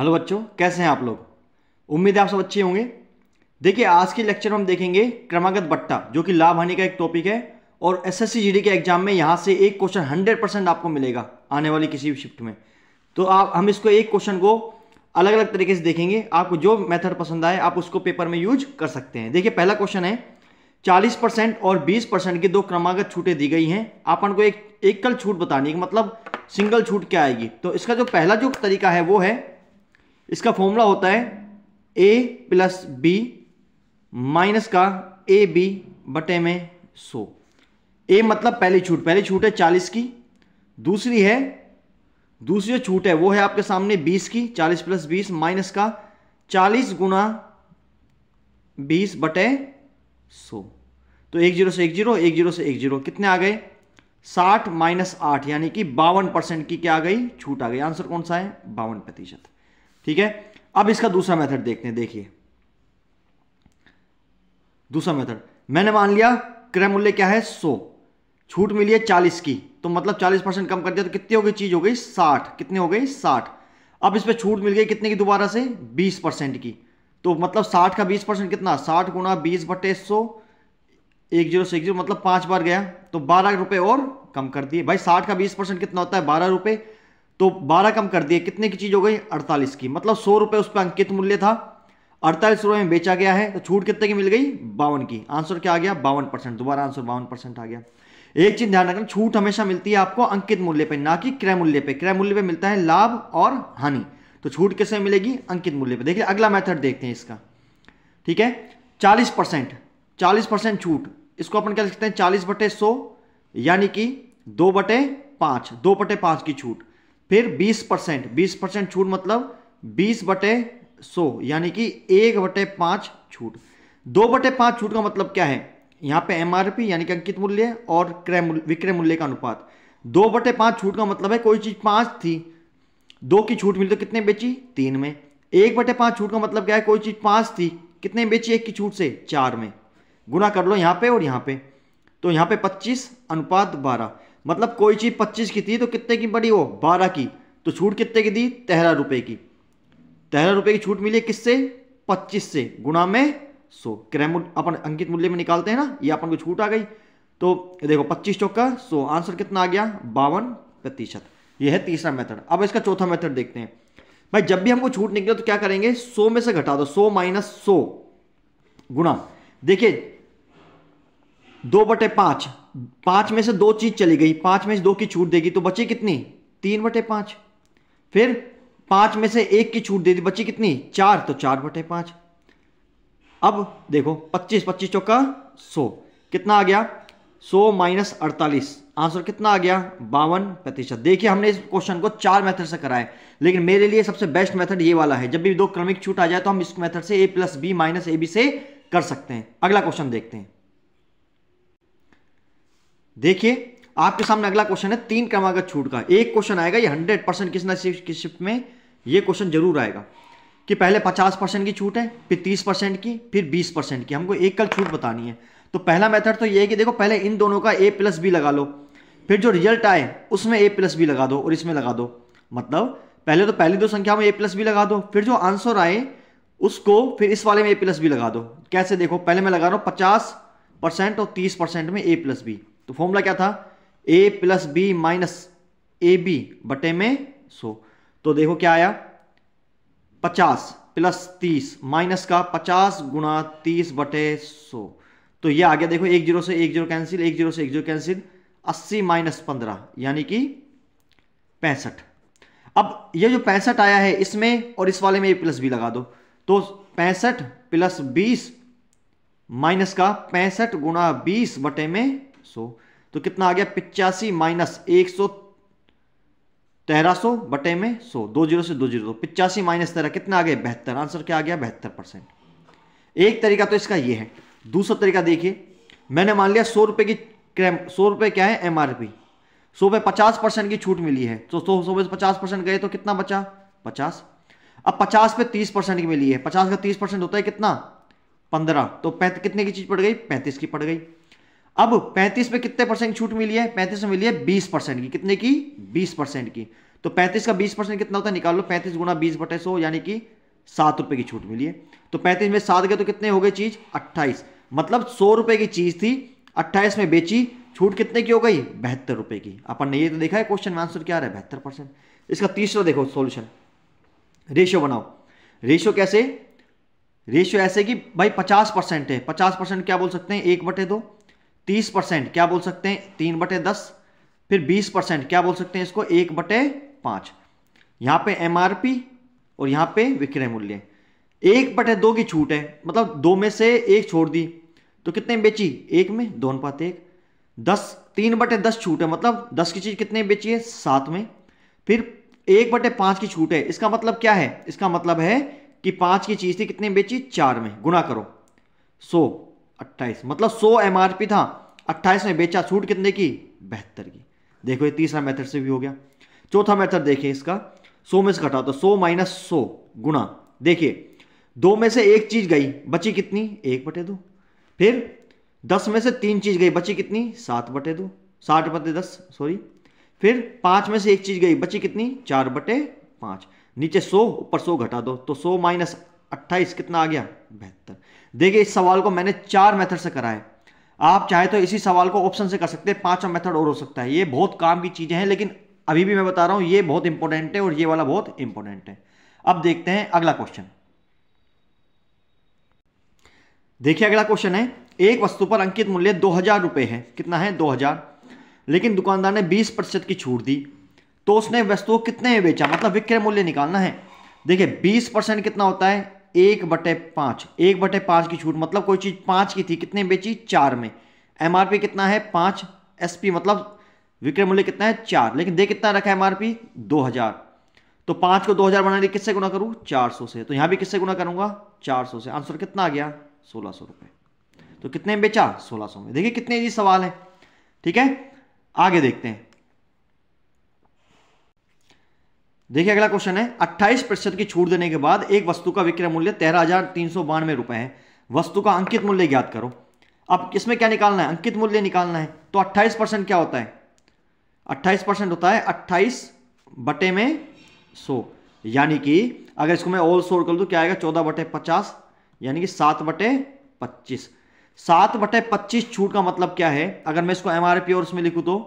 hello बच्चों कैसे हैं आप लोग उम्मीद है आप सब अच्छे होंगे देखिए आज के लेक्चर में हम देखेंगे क्रमागत बट्टा जो कि लाभ हानि का एक टॉपिक है और एसएससी जीडी के एग्जाम में यहाँ से एक क्वेश्चन हंड्रेड परसेंट आपको मिलेगा आने वाली किसी भी शिफ्ट में तो आप हम इसको एक क्वेश्चन को अलग अलग तरीके से देखेंगे आपको जो मेथड पसंद आए आप उसको पेपर में यूज कर सकते हैं देखिए पहला क्वेश्चन है चालीस परसेंट और बीस परसेंट की दो क्रमागत छूटें दी गई हैं आप को एक एकल छूट बतानी है मतलब सिंगल छूट क्या आएगी तो इसका जो पहला जो तरीका है वो है इसका फॉर्मूला होता है ए प्लस बी माइनस का ए बी बटे में सो ए मतलब पहली छूट पहली छूट है चालीस की दूसरी है दूसरी जो छूट है वो है आपके सामने बीस की चालीस प्लस बीस माइनस का चालीस गुना बीस बटे सो तो एक जीरो से एक जीरो एक जीरो से एक जीरो कितने आ गए साठ माइनस आठ यानी कि बावन परसेंट की क्या आ गई छूट आ गई आंसर कौन सा है बावन प्रतिशत ठीक है अब इसका दूसरा मेथड देखते हैं देखिए दूसरा मेथड मैंने मान लिया क्रय मूल्य क्या है सो छूट मिली है चालीस की तो मतलब चालीस परसेंट कम कर दिया तो कितनी हो गई चीज हो गई साठ कितनी हो गई साठ अब इस पर छूट मिल गई कितने की दोबारा से बीस परसेंट की तो मतलब साठ का बीस परसेंट कितना साठ गुना बीस बटे सौ एक जीरो से एक जीरो मतलब पांच बार गया तो बारह रुपए और कम कर दिए भाई साठ का बीस परसेंट कितना होता है बारह रुपए तो 12 कम कर दिए कितने की चीज़ हो गई 48 की मतलब सौ रुपये उस पर अंकित मूल्य था अड़तालीस रुपये में बेचा गया है तो छूट कितने की मिल गई बावन की आंसर क्या आ गया बावन परसेंट दोबारा आंसर बावन परसेंट आ गया एक चीज ध्यान रखना छूट हमेशा मिलती है आपको अंकित मूल्य पे ना कि क्रय मूल्य पे क्रय मूल्य पे मिलता है लाभ और हानि तो छूट कैसे मिलेगी अंकित मूल्य पर देखिए अगला मैथड देखते हैं इसका ठीक है चालीस परसेंट चालीस परसेंट छूट इसको अपन क्या लिखते हैं चालीस बटे सौ यानी कि दो बटे पांच दो बटे पाँच की छूट फिर 20 परसेंट बीस परसेंट छूट मतलब 20 बटे सो यानी कि एक बटे पाँच छूट दो बटे पाँच छूट का मतलब क्या है यहाँ पे एमआरपी यानी कि अंकित मूल्य और क्रय विक्रय मूल्य का अनुपात दो बटे पाँच छूट का मतलब है कोई चीज़ पाँच थी दो की छूट मिली तो कितने बेची तीन में एक बटे पाँच छूट का मतलब क्या है कोई चीज़ पाँच थी कितने बेची एक की छूट से चार में गुना कर लो यहाँ पे और यहाँ पे तो यहाँ पे पच्चीस अनुपात बारह मतलब कोई चीज़ पच्चीस की थी तो कितने की पड़ी वो बारह की तो छूट कितने की दी तेरह रुपये की तेरह रुपये की छूट मिली किससे पच्चीस से गुणा में सो क्रय अपन अंकित मूल्य में निकालते हैं ना ये अपन को छूट आ गई तो देखो पच्चीस चौका सो आंसर कितना आ गया बावन प्रतिशत ये है तीसरा मेथड अब इसका चौथा मेथड देखते हैं भाई जब भी हमको छूट निकले तो क्या करेंगे सो में से घटा दो सो माइनस सो गुणा देखिए दो बटे पांच पांच में से दो चीज़ चली गई पांच में से दो की छूट देगी तो बची कितनी तीन बटे पांच फिर पांच में से एक की छूट दे दी बची कितनी चार तो चार बटे पांच अब देखो पच्चीस पच्चीस चौका सौ कितना आ गया सौ माइनस अड़तालीस आंसर कितना आ गया बावन प्रतिशत देखिए हमने इस क्वेश्चन को चार मेथड से कराया लेकिन मेरे लिए सबसे बेस्ट मेथड ये वाला है जब भी दो क्रमिक छूट आ जाए तो हम इस मेथड से A plus B minus A B से कर सकते हैं अगला क्वेश्चन देखते हैं देखिए आपके सामने अगला क्वेश्चन है तीन क्रमागत छूट का एक क्वेश्चन आएगा ये हंड्रेड परसेंट किस ना शिफ्ट में ये क्वेश्चन जरूर आएगा कि पहले पचास परसेंट की छूट है फिर तीस परसेंट की फिर बीस परसेंट की हमको एक कल छूट बतानी है तो पहला मेथड तो ये है कि देखो पहले इन दोनों का ए प्लस बी लगा लो फिर जो रिजल्ट आए उसमें ए प्लस बी लगा दो और इसमें लगा दो मतलब पहले तो पहली दो संख्या में ए प्लस बी लगा दो फिर जो आंसर आए उसको फिर इस वाले में ए प्लस बी लगा दो कैसे देखो पहले मैं लगा रहा हूँ पचास परसेंट और तीस परसेंट में ए प्लस बी तो फॉर्मूला क्या था A plus B minus A B बटे में सो तो देखो क्या आया पचास प्लस तीस माइनस का पचास गुणा तीस बटे सो तो ये आ गया देखो एक जीरो से एक जीरो कैंसिल एक जीरो से एक जीरो कैंसिल अस्सी माइनस पंद्रह यानी कि पैंसठ अब ये जो पैंसठ आया है इसमें और इस वाले में ए प्लस बी लगा दो तो पैंसठ प्लस बीस माइनस का पैंसठ गुणा बीस बटे में सो तो कितना आ गया पिचासी माइनस एक सौ तेरह सौ बटे में सो दो जीरो से दो जीरो तो पिचासी माइनस तेरह कितना आ गया बेहतर आंसर क्या आ गया बेहतर परसेंट एक तरीका तो इसका ये है दूसरा तरीका देखिए मैंने मान लिया सौ रुपये की क्रैम सौ रुपये क्या है एम आर पी सौ पे पचास परसेंट की छूट मिली है तो सौ सौ पे पचास परसेंट गए तो कितना बचा पचास अब पचास पे तीस परसेंट की मिली है पचास का तीस परसेंट होता है कितना पंद्रह तो कितने की चीज़ पड़ गई पैंतीस की पड़ गई अब 35 में कितने परसेंट छूट मिली है 35 में मिली है 20 परसेंट की कितने की 20 परसेंट की तो 35 का 20 परसेंट कितना होता है निकाल लो 35 गुना बीस बटे सौ यानी कि सात रुपए की छूट मिली है तो 35 में सात गए तो कितने हो गए चीज़ 28 मतलब सौ रुपए की चीज़ थी 28 में बेची छूट कितने की हो गई बहत्तर रुपए की अपन ने ये तो देखा है क्वेश्चन में आंसर क्या रहा है बहत्तर परसेंट इसका तीसरा देखो सोल्यूशन रेशियो बनाओ रेशियो कैसे रेशियो ऐसे कि भाई पचास परसेंट है पचास परसेंट क्या बोल सकते हैं एक बटे दो तीस परसेंट क्या बोल सकते हैं तीन बटे दस फिर बीस परसेंट क्या बोल सकते हैं इसको एक बटे पांच यहां पे एमआरपी और यहां पे विक्रय मूल्य एक बटे दो की छूट है मतलब दो में से एक छोड़ दी तो कितने बेची एक में दो अनुपात एक दस तीन बटे दस छूट है मतलब दस की चीज़ कितने बेची है सात में फिर एक बटे पांच की छूट है इसका मतलब क्या है इसका मतलब है कि पांच की चीज़ थी कितने बेची चार में गुना करो सो 28 मतलब 100 एम था 28 में बेचा छूट कितने की बेहतर की देखो ये तीसरा मेथड से भी हो गया चौथा मेथड देखिए इसका 100 में से घटाओ तो 100 माइनस सो गुणा देखिए दो में से एक चीज गई बची कितनी एक बटे दो फिर दस में से तीन चीज गई बची कितनी सात बटे दो साठ बटे दस सॉरी फिर पांच में से एक चीज गई बची कितनी चार बटे पांच नीचे सौ ऊपर सौ घटा दो तो सौ माइनस 28 कितना आ गया बेहतर देखिए इस सवाल को मैंने चार मेथड से करा है आप चाहे तो इसी सवाल को ऑप्शन से कर सकते हैं पांचवा मेथड और हो सकता है ये बहुत काम की चीज़ें हैं लेकिन अभी भी मैं बता रहा हूं ये बहुत इंपॉर्टेंट है और ये वाला बहुत इंपॉर्टेंट है अब देखते हैं अगला क्वेश्चन देखिए अगला क्वेश्चन है एक वस्तु पर अंकित मूल्य दो हजार रुपए है कितना है दो हजार लेकिन दुकानदार ने बीस प्रतिशत की छूट दी तो उसने वस्तु कितने में बेचा मतलब विक्रय मूल्य निकालना है देखिए बीस परसेंट कितना होता है एक बटे पाँच एक बटे पाँच की छूट मतलब कोई चीज़ पाँच की थी कितने बेची चार में एम कितना है पाँच एस मतलब विक्रय मूल्य कितना है चार लेकिन दे कितना रखा है एम आर दो हज़ार तो पाँच को दो हज़ार बनाने किससे गुना करूँ चार सौ से तो यहाँ भी किससे गुना करूँगा चार सौ से आंसर कितना आ गया सोलह सौ रुपए तो कितने में बेचा सोलह सौ में देखिए कितने इजी सवाल है ठीक है आगे देखते हैं देखिए अगला क्वेश्चन है 28 प्रतिशत की छूट देने के बाद एक वस्तु का विक्रय मूल्य तेरह हजार तीन सौ बानवे रुपए है वस्तु का अंकित मूल्य ज्ञात करो अब इसमें क्या निकालना है अंकित मूल्य निकालना है तो 28 परसेंट क्या होता है 28 परसेंट होता है 28 बटे में 100 यानी कि अगर इसको मैं ऑल सोर कर दूं क्या आएगा चौदह बटे पचास यानी कि सात बटे पच्चीस सात बटे पच्चीस छूट का मतलब क्या है अगर मैं इसको एमआरपी और इसमें लिखूँ तो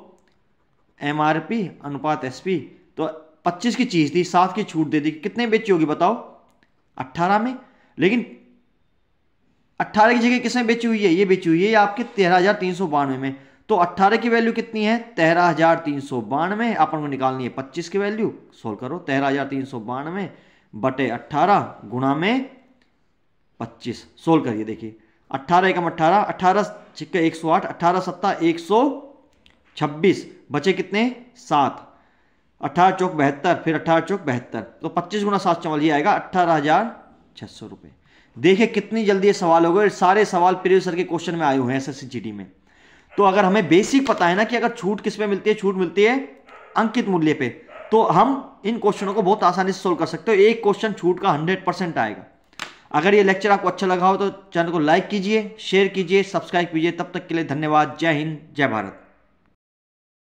एमआरपी अनुपात एसपी तो पच्चीस की चीज़ थी सात की छूट दे दी कितने बेची होगी बताओ अट्ठारह में लेकिन अट्ठारह की जगह किसने बेची हुई है ये बेची हुई है आपके तेरह हज़ार तीन सौ बानवे में तो अट्ठारह की वैल्यू कितनी है तेरह हज़ार तीन सौ बानवे अपन को निकालनी है पच्चीस की वैल्यू सोल्व करो तेरह हज़ार तीन सौ बानवे बटे अट्ठारह गुणा में पच्चीस सोल्व करिए देखिए अट्ठारह एकम अट्ठारह अट्ठारह छिक्के एक सौ आठ अट्ठारह सत्ता एक सौ छब्बीस बचे कितने सात अट्ठारह चौक बहत्तर फिर अठारह चौक बहत्तर तो पच्चीस गुना सात चौवाल ये आएगा अट्ठारह हज़ार छः सौ रुपये देखिए कितनी जल्दी ये सवाल हो गए सारे सवाल प्रीवियस सर के क्वेश्चन में आए हुए हैं एस एस में तो अगर हमें बेसिक पता है ना कि अगर छूट किस पे मिलती है छूट मिलती है अंकित मूल्य पे तो हम इन क्वेश्चनों को बहुत आसानी से सोल्व कर सकते हो एक क्वेश्चन छूट का हंड्रेड परसेंट आएगा अगर ये लेक्चर आपको अच्छा लगा हो तो चैनल को लाइक कीजिए शेयर कीजिए सब्सक्राइब कीजिए तब तक के लिए धन्यवाद जय हिंद जय भारत